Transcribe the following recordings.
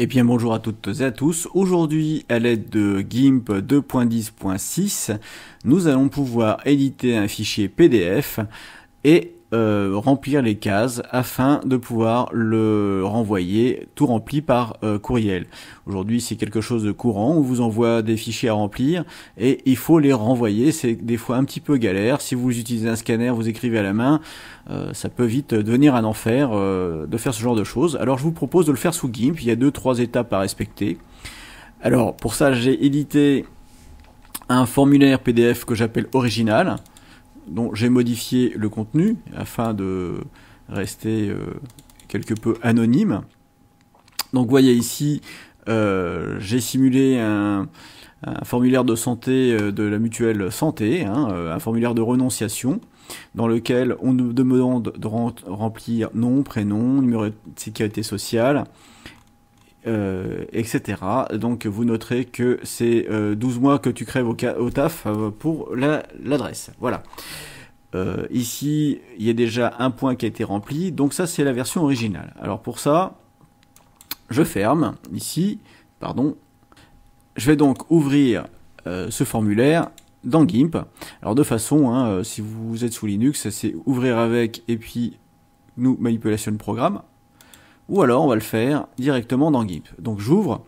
Et eh bien bonjour à toutes et à tous. Aujourd'hui, à l'aide de GIMP 2.10.6, nous allons pouvoir éditer un fichier PDF et euh, remplir les cases afin de pouvoir le renvoyer tout rempli par euh, courriel. Aujourd'hui, c'est quelque chose de courant. On vous envoie des fichiers à remplir et il faut les renvoyer. C'est des fois un petit peu galère. Si vous utilisez un scanner, vous écrivez à la main, euh, ça peut vite devenir un enfer de faire ce genre de choses. Alors, je vous propose de le faire sous GIMP. Il y a deux, trois étapes à respecter. Alors, pour ça, j'ai édité un formulaire PDF que j'appelle original dont j'ai modifié le contenu afin de rester euh, quelque peu anonyme. Donc vous voyez ici, euh, j'ai simulé un, formulaire de santé euh, de la mutuelle santé, hein, un formulaire de renonciation dans lequel on nous demande de remplir nom, prénom, numéro de sécurité sociale, euh, etc. Donc vous noterez que c'est 12 euh, mois que tu crèves au, au taf euh, pour l'adresse. voilà. ici, il y a déjà un point qui a été rempli. Donc ça, c'est la version originale. Alors pour ça, je ferme ici. Pardon. Je vais donc ouvrir ce formulaire dans GIMP. Alors de façon, hein, si vous êtes sous Linux, c'est ouvrir avec et puis nous manipulation de programme ou alors on va le faire directement dans GIMP. Donc j'ouvre.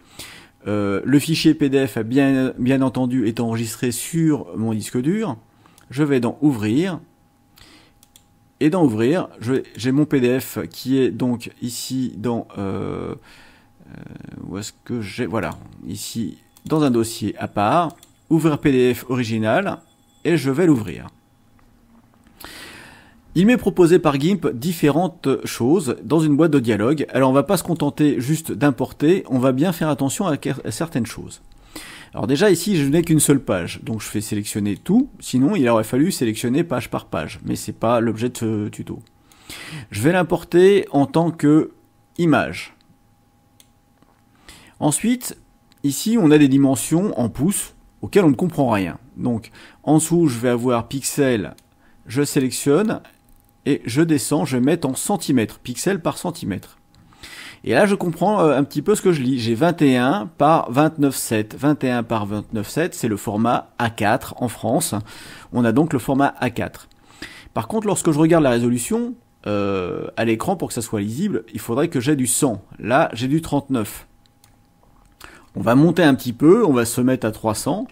Euh, le fichier PDF bien, bien entendu est enregistré sur mon disque dur. Je vais dans Ouvrir. Et dans Ouvrir, j'ai mon PDF qui est donc ici dans... Euh, euh, où est-ce que j'ai... Voilà, ici dans un dossier à part. Ouvrir PDF original. Et je vais l'ouvrir. Il m'est proposé par GIMP différentes choses dans une boîte de dialogue. Alors on va pas se contenter juste d'importer, on va bien faire attention à, certaines choses. Alors déjà ici je n'ai qu'une seule page, donc je fais sélectionner tout, sinon il aurait fallu sélectionner page par page, mais c'est pas l'objet de ce tuto. Je vais l'importer en tant que image. Ensuite, ici on a des dimensions en pouces auxquelles on ne comprend rien. Donc en dessous je vais avoir pixel, je sélectionne et je descends, je vais mettre en centimètres, pixels par centimètre. Et là, je comprends euh, un petit peu ce que je lis. J'ai 21 par 29,7. 21 par 29,7, c'est le format A4 en France. On a donc le format A4. Par contre, lorsque je regarde la résolution euh, à l'écran pour que ça soit lisible, il faudrait que j'aie du 100. Là, j'ai du 39. On va monter un petit peu, on va se mettre à 300.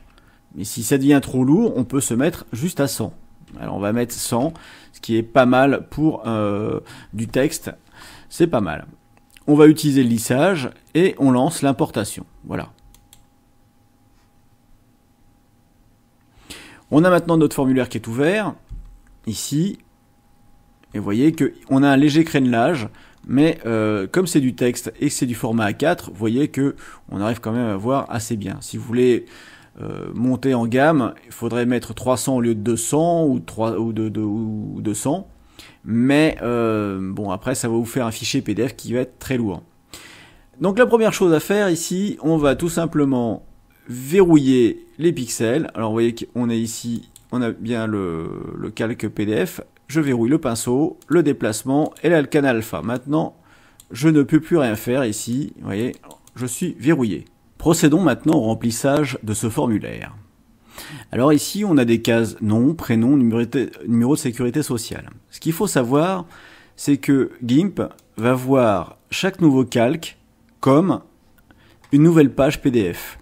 Mais si ça devient trop lourd, on peut se mettre juste à 100. Alors on va mettre 100 ce qui est pas mal pour euh, du texte, c'est pas mal. On va utiliser le lissage et on lance l'importation. Voilà. On a maintenant notre formulaire qui est ouvert, ici, et vous voyez qu'on a un léger crénelage, mais euh, comme c'est du texte et que c'est du format A4, vous voyez que on arrive quand même à voir assez bien. Si vous voulez euh, monter en gamme, il faudrait mettre 300 au lieu de 200 ou, 3, ou, 200. Mais euh, bon, après, ça va vous faire un fichier PDF qui va être très lourd. Donc la première chose à faire ici, on va tout simplement verrouiller les pixels. Alors vous voyez qu'on est ici, on a bien le, le calque PDF. Je verrouille le pinceau, le déplacement et là le canal alpha. Maintenant, je ne peux plus rien faire ici. Vous voyez, je suis verrouillé. Procédons maintenant au remplissage de ce formulaire. Alors ici, on a des cases nom, prénom, numéro de sécurité sociale. Ce qu'il faut savoir, c'est que GIMP va voir chaque nouveau calque comme une nouvelle page PDF.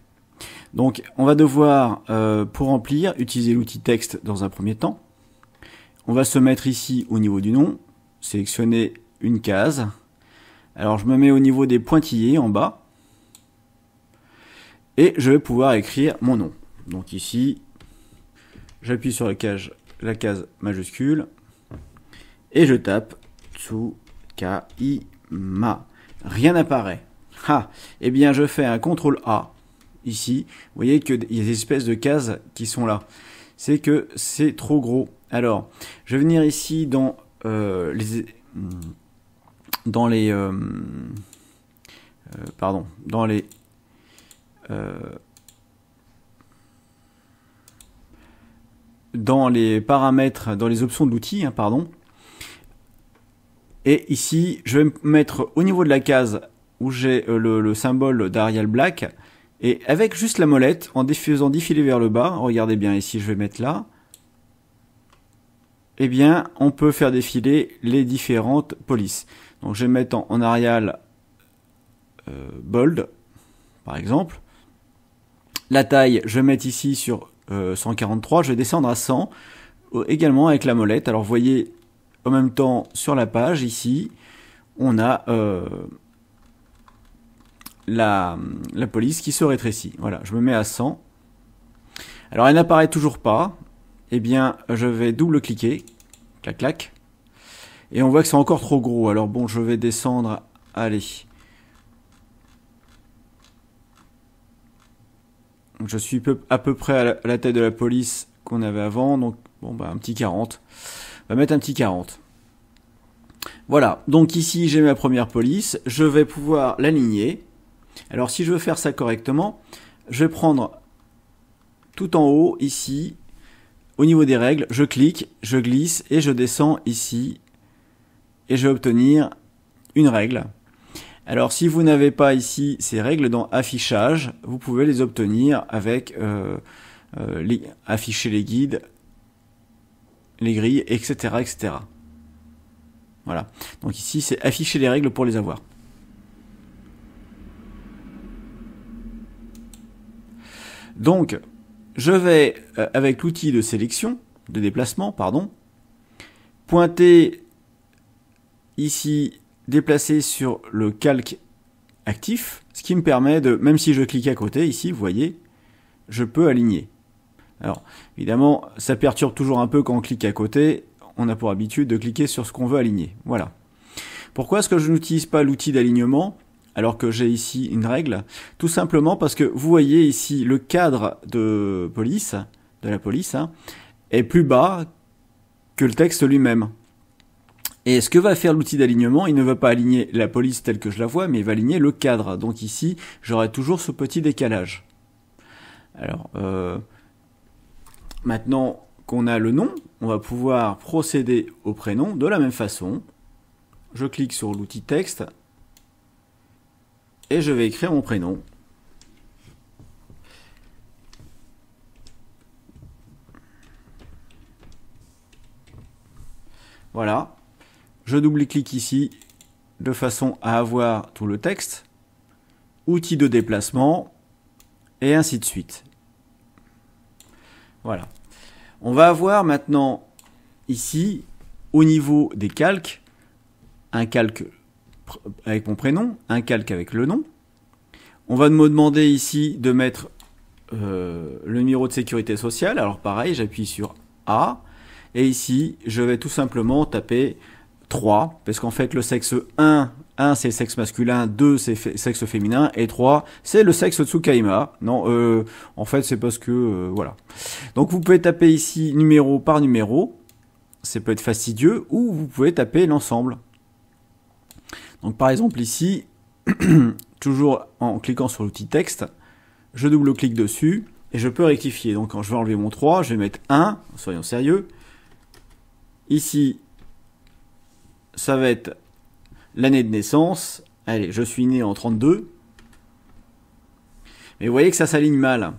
Donc on va devoir, euh, pour remplir, utiliser l'outil texte dans un premier temps. On va se mettre ici au niveau du nom, sélectionner une case. Alors je me mets au niveau des pointillés en bas. Et je vais pouvoir écrire mon nom. Donc ici, j'appuie sur la case, majuscule et je tape Tsukaima. Rien n'apparaît. Ah, eh bien je fais un contrôle A ici. Vous voyez qu'il y a des espèces de cases qui sont là. C'est que c'est trop gros. Alors, je vais venir ici dans euh, les hmm, dans les euh, euh, pardon, dans les euh, dans les paramètres, dans les options d'outils, hein, pardon. Et ici, je vais mettre au niveau de la case où j'ai euh, le, symbole d'Arial Black. Et avec juste la molette, en faisant défiler vers le bas, regardez bien ici, je vais mettre là. Eh bien, on peut faire défiler les différentes polices. Donc, je vais mettre en, Arial euh, Bold, par exemple la taille, je vais mettre ici sur 143, euh, je vais descendre à 100, euh, également avec la molette. Alors vous voyez, en même temps, sur la page, ici, on a euh, la, la police qui se rétrécit. Voilà, je me mets à 100. Alors elle n'apparaît toujours pas. Eh bien, je vais double-cliquer, clac, clac. Et on voit que c'est encore trop gros. Alors bon, je vais descendre, allez, je suis à peu près à la, tête de la police qu'on avait avant, donc bon bah un petit 40. On va mettre un petit 40. Voilà, donc ici j'ai ma première police, je vais pouvoir l'aligner. Alors si je veux faire ça correctement, je vais prendre tout en haut ici, au niveau des règles, je clique, je glisse et je descends ici et je vais obtenir une règle alors si vous n'avez pas ici ces règles dans affichage, vous pouvez les obtenir avec euh, euh, les, afficher les guides, les grilles, etc. etc. Voilà. Donc ici c'est afficher les règles pour les avoir. Donc je vais euh, avec l'outil de sélection, de déplacement, pardon, pointer ici déplacer sur le calque actif, ce qui me permet de, même si je clique à côté, ici, vous voyez, je peux aligner. Alors, évidemment, ça perturbe toujours un peu quand on clique à côté. On a pour habitude de cliquer sur ce qu'on veut aligner. Voilà. Pourquoi est-ce que je n'utilise pas l'outil d'alignement alors que j'ai ici une règle Tout simplement parce que vous voyez ici le cadre de police, de la police, hein, est plus bas que le texte lui-même. Et ce que va faire l'outil d'alignement, il ne va pas aligner la police telle que je la vois, mais il va aligner le cadre. Donc ici, j'aurai toujours ce petit décalage. Alors, euh, maintenant qu'on a le nom, on va pouvoir procéder au prénom de la même façon. Je clique sur l'outil texte et je vais écrire mon prénom. Voilà, je double-clique ici de façon à avoir tout le texte, outils de déplacement, et ainsi de suite. Voilà. On va avoir maintenant ici, au niveau des calques, un calque avec mon prénom, un calque avec le nom. On va me demander ici de mettre euh, le numéro de sécurité sociale. Alors pareil, j'appuie sur A. Et ici, je vais tout simplement taper 3, parce qu'en fait le sexe 1, 1 c'est le sexe masculin, 2 c'est le sexe féminin, et 3 c'est le sexe Tsukaima. Non, euh, en fait c'est parce que, euh, voilà. Donc vous pouvez taper ici numéro par numéro, ça peut être fastidieux, ou vous pouvez taper l'ensemble. Donc par exemple ici, toujours en cliquant sur l'outil texte, je double-clique dessus, et je peux rectifier. Donc quand je vais enlever mon 3, je vais mettre 1, soyons sérieux. Ici, ça va être l'année de naissance. Allez, je suis né en 32. Mais vous voyez que ça s'aligne mal.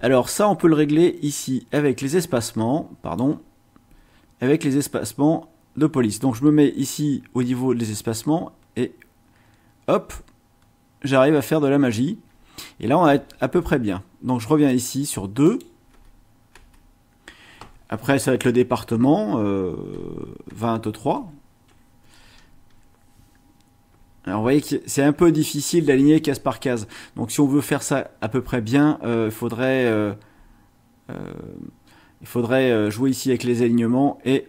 Alors ça, on peut le régler ici avec les espacements, pardon, avec les espacements de police. Donc je me mets ici au niveau des espacements et hop, j'arrive à faire de la magie. Et là, on va être à peu près bien. Donc je reviens ici sur 2. Après, ça va être le département, 23. Euh, alors vous voyez que c'est un peu difficile d'aligner case par case. Donc si on veut faire ça à peu près bien, euh, euh, euh, il faudrait, il faudrait jouer ici avec les alignements et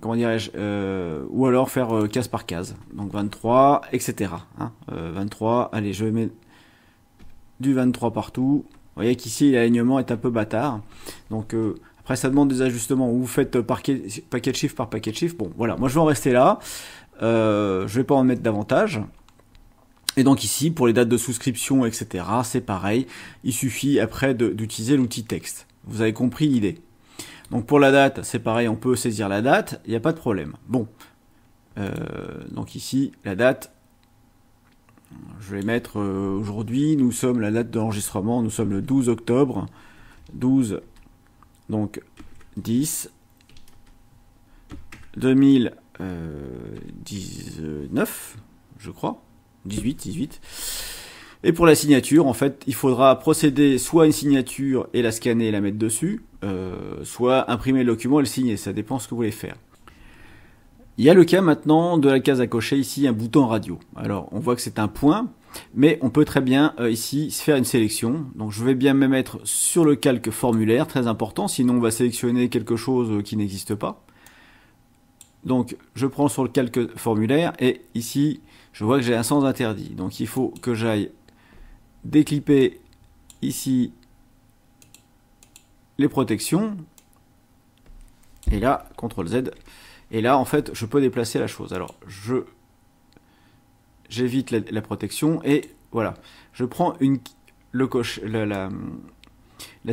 comment dirais-je ou alors faire case par case. Donc 23, etc. 23, allez, je vais mettre du 23 partout. Vous voyez qu'ici l'alignement est un peu bâtard. Donc ça demande des ajustements. Ou vous faites paquet chiffre par paquet de chiffre. Bon, voilà. Moi, je vais en rester là. Euh, je vais pas en mettre davantage. Et donc ici, pour les dates de souscription, etc., c'est pareil. Il suffit après d'utiliser l'outil texte. Vous avez compris l'idée. Donc pour la date, c'est pareil, on peut saisir la date, il n'y a pas de problème. Bon. Euh, donc ici, la date, je vais mettre euh, aujourd'hui, nous sommes la date d'enregistrement, nous sommes le 12 octobre, 12 donc 10, 2019, euh, je crois. 18, 18. Et pour la signature, en fait, il faudra procéder soit à une signature et la scanner et la mettre dessus, euh, soit imprimer le document et le signer. Ça dépend ce que vous voulez faire. Il y a le cas maintenant de la case à cocher ici, un bouton radio. Alors, on voit que c'est un point. Mais on peut très bien euh, ici faire une sélection. Donc je vais bien me mettre sur le calque formulaire, très important, sinon on va sélectionner quelque chose qui n'existe pas. Donc je prends sur le calque formulaire et ici je vois que j'ai un sens interdit. Donc il faut que j'aille décliper ici les protections. Et là, CTRL Z. Et là, en fait, je peux déplacer la chose. Alors, je j'évite la, protection et voilà. Je prends le la,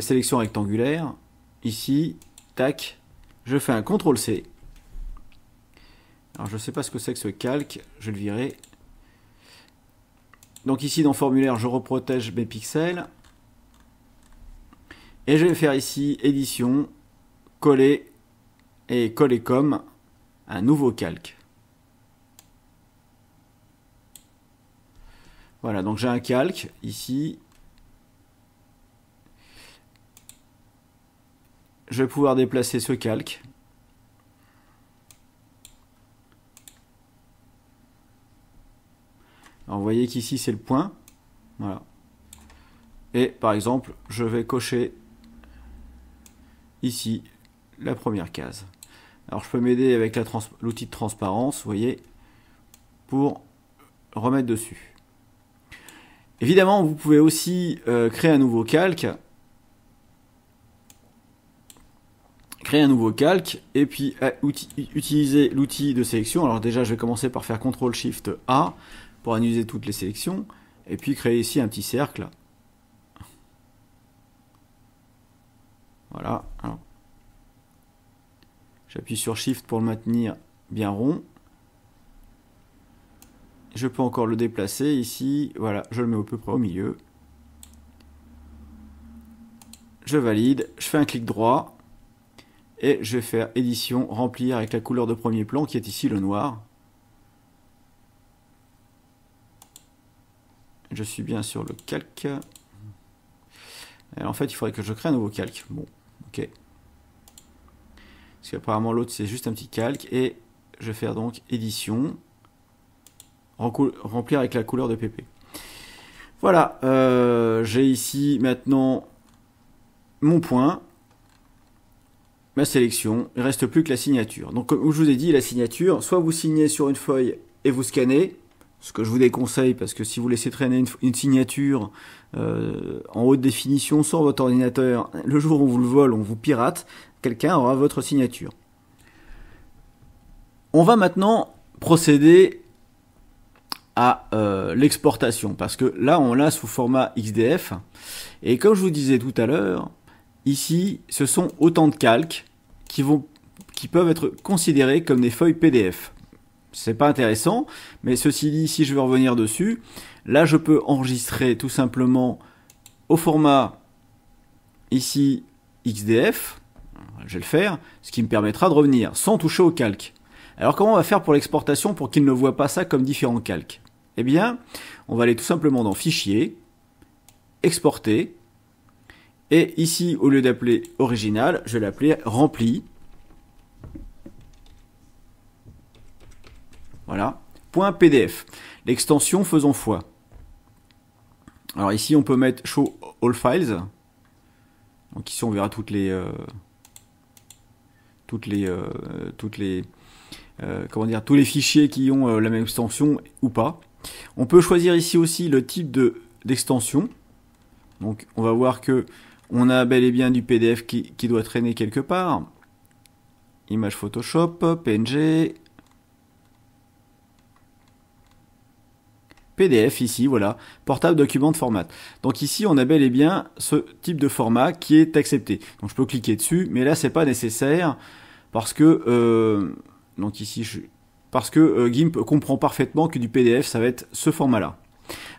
sélection rectangulaire, ici, tac, je fais un CTRL-C. Alors je ne sais pas ce que c'est que ce calque, je le virai. Donc ici dans formulaire, je reprotège mes pixels. Et je vais faire ici édition, coller et coller comme un nouveau calque. Voilà, donc j'ai un calque ici. Je vais pouvoir déplacer ce calque. Alors, vous voyez qu'ici c'est le point. Voilà. Et par exemple, je vais cocher ici la première case. Alors je peux m'aider avec l'outil de transparence, vous voyez, pour remettre dessus. Évidemment, vous pouvez aussi euh, créer un nouveau calque. Créer un nouveau calque et puis euh, utiliser l'outil de sélection. Alors déjà, je vais commencer par faire CTRL SHIFT A pour annuler toutes les sélections. Et puis créer ici un petit cercle. Voilà. J'appuie sur Shift pour le maintenir bien rond. Je peux encore le déplacer ici. Voilà, je le mets au peu près au milieu. Je valide, je fais un clic droit. Et je vais faire édition, remplir avec la couleur de premier plan qui est ici le noir. Je suis bien sur le calque. en fait, il faudrait que je crée un nouveau calque. Bon, ok. Parce qu'apparemment l'autre c'est juste un petit calque. Et je vais faire donc édition remplir avec la couleur de PP. Voilà, euh, j'ai ici maintenant mon point, ma sélection, il reste plus que la signature. Donc comme je vous ai dit, la signature, soit vous signez sur une feuille et vous scannez, ce que je vous déconseille parce que si vous laissez traîner une, signature euh, en haute définition sur votre ordinateur, le jour où on vous le vole, on vous pirate, quelqu'un aura votre signature. On va maintenant procéder à euh, l'exportation parce que là on l'a sous format XDF et comme je vous disais tout à l'heure ici ce sont autant de calques qui vont qui peuvent être considérés comme des feuilles PDF c'est pas intéressant mais ceci dit si je veux revenir dessus là je peux enregistrer tout simplement au format ici XDF je vais le faire ce qui me permettra de revenir sans toucher au calque alors comment on va faire pour l'exportation pour qu'il ne voit pas ça comme différents calques eh bien, on va aller tout simplement dans Fichier, Exporter, et ici, au lieu d'appeler Original, je vais l'appeler Rempli. Voilà, point .pdf. L'extension faisant foi. Alors ici, on peut mettre Show All Files. Donc ici, on verra toutes les... Euh, toutes les... Euh, toutes les euh, comment dire Tous les fichiers qui ont la même extension ou pas. On peut choisir ici aussi le type d'extension. Donc on va voir que on a bel et bien du PDF qui, qui doit traîner quelque part. Image Photoshop, PNG, PDF ici, voilà, portable document de format. Donc ici, on a bel et bien ce type de format qui est accepté. Donc je peux cliquer dessus, mais là c'est pas nécessaire parce que euh, donc ici je parce que euh, GIMP comprend parfaitement que du PDF, ça va être ce format-là.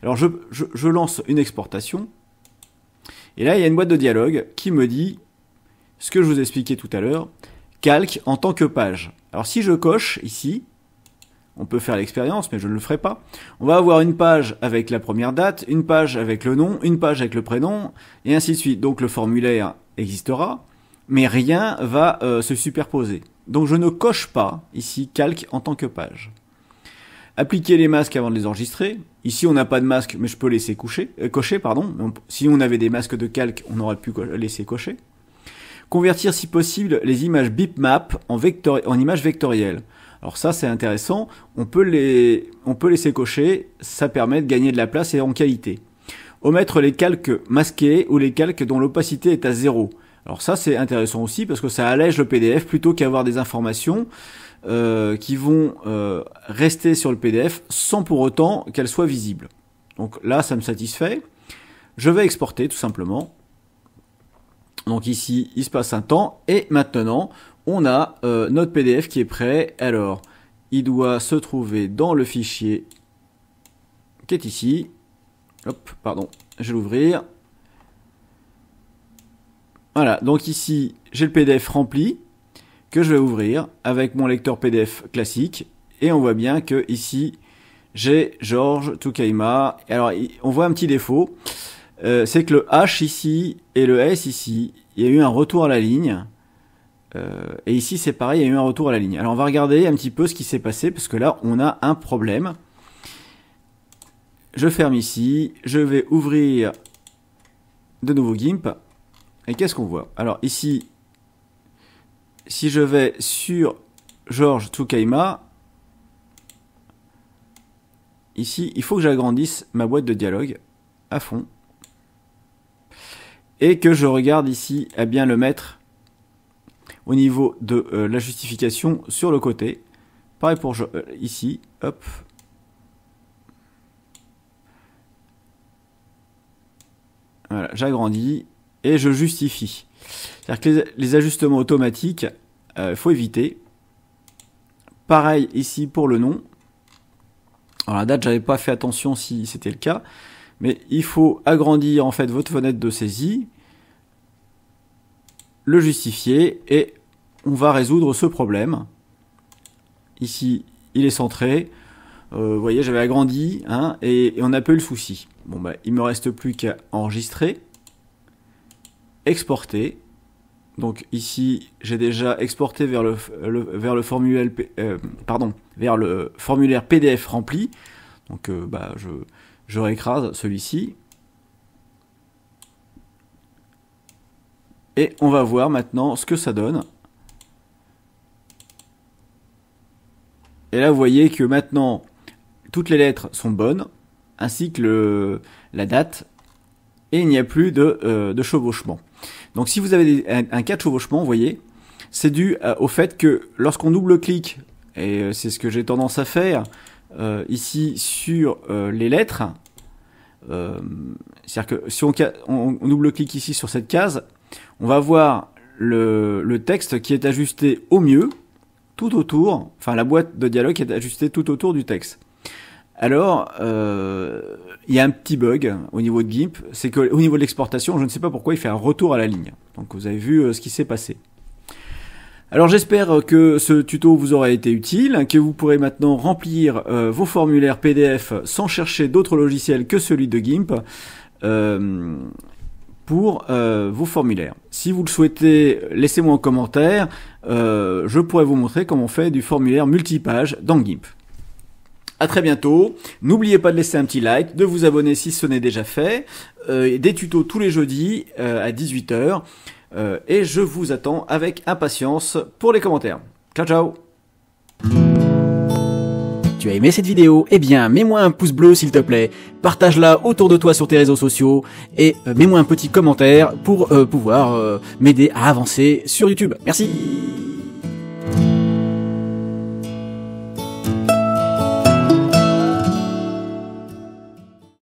Alors je, je, lance une exportation, et là il y a une boîte de dialogue qui me dit ce que je vous expliquais tout à l'heure, calque en tant que page. Alors si je coche ici, on peut faire l'expérience, mais je ne le ferai pas. On va avoir une page avec la première date, une page avec le nom, une page avec le prénom, et ainsi de suite. Donc le formulaire existera, mais rien va euh, se superposer. Donc je ne coche pas ici calque en tant que page. Appliquer les masques avant de les enregistrer. Ici on n'a pas de masque mais je peux laisser coucher, euh, cocher. Pardon. Si on avait des masques de calque on aurait pu laisser cocher. Convertir si possible les images bitmap en, images vectorielles. Alors ça c'est intéressant, on peut, les, on peut laisser cocher, ça permet de gagner de la place et en qualité. Omettre les calques masqués ou les calques dont l'opacité est à zéro. Alors ça c'est intéressant aussi parce que ça allège le PDF plutôt qu'avoir des informations euh, qui vont euh, rester sur le PDF sans pour autant qu'elles soient visibles. Donc là ça me satisfait. Je vais exporter tout simplement. Donc ici il se passe un temps et maintenant on a euh, notre PDF qui est prêt. Alors il doit se trouver dans le fichier qui est ici. Hop, pardon, je vais l'ouvrir. Voilà, donc ici, j'ai le PDF rempli que je vais ouvrir avec mon lecteur PDF classique. Et on voit bien que ici, j'ai Georges Toukaima. Alors, on voit un petit défaut. Euh, c'est que le H ici et le S ici, il y a eu un retour à la ligne. Euh, et ici, c'est pareil, il y a eu un retour à la ligne. Alors, on va regarder un petit peu ce qui s'est passé, parce que là, on a un problème. Je ferme ici. Je vais ouvrir de nouveau GIMP. Et qu'est-ce qu'on voit Alors ici, si je vais sur George Tukaima, ici, il faut que j'agrandisse ma boîte de dialogue à fond. Et que je regarde ici à eh bien le mettre au niveau de euh, la justification sur le côté. Pareil pour euh, ici, hop. Voilà, j'agrandis et je justifie. C'est-à-dire que les, ajustements automatiques, il euh, faut éviter. Pareil ici pour le nom. Alors la date, j'avais pas fait attention si c'était le cas, mais il faut agrandir en fait votre fenêtre de saisie, le justifier et on va résoudre ce problème. Ici, il est centré. Euh, vous voyez, j'avais agrandi hein, et, on n'a pas eu le souci. Bon, bah, il me reste plus qu'à enregistrer exporter. Donc ici, j'ai déjà exporté vers le, vers le formulaire, euh, pardon, vers le formulaire PDF rempli. Donc euh, bah, je, je réécrase celui-ci. Et on va voir maintenant ce que ça donne. Et là, vous voyez que maintenant, toutes les lettres sont bonnes, ainsi que le, la date et il n'y a plus de, euh, chevauchement. Donc si vous avez un, cas de chevauchement, vous voyez, c'est dû euh, au fait que lorsqu'on double-clique, et euh, c'est ce que j'ai tendance à faire ici sur les lettres, c'est-à-dire que si on, double-clique ici sur cette case, on va voir le, le texte qui est ajusté au mieux, tout autour, enfin la boîte de dialogue est ajustée tout autour du texte. Alors, euh, il y a un petit bug au niveau de GIMP, c'est qu'au niveau de l'exportation, je ne sais pas pourquoi il fait un retour à la ligne. Donc vous avez vu euh, ce qui s'est passé. Alors j'espère que ce tuto vous aura été utile, que vous pourrez maintenant remplir euh, vos formulaires PDF sans chercher d'autres logiciels que celui de GIMP pour vos formulaires. Si vous le souhaitez, laissez-moi en commentaire, je pourrais vous montrer comment on fait du formulaire multipage dans GIMP à très bientôt. N'oubliez pas de laisser un petit like, de vous abonner si ce n'est déjà fait. Euh, des tutos tous les jeudis euh, à 18h. Euh, et je vous attends avec impatience pour les commentaires. Ciao ciao tu as aimé cette vidéo, eh bien mets-moi un pouce bleu s'il te plaît, partage-la autour de toi sur tes réseaux sociaux et mets-moi un petit commentaire pour pouvoir m'aider à avancer sur YouTube. Merci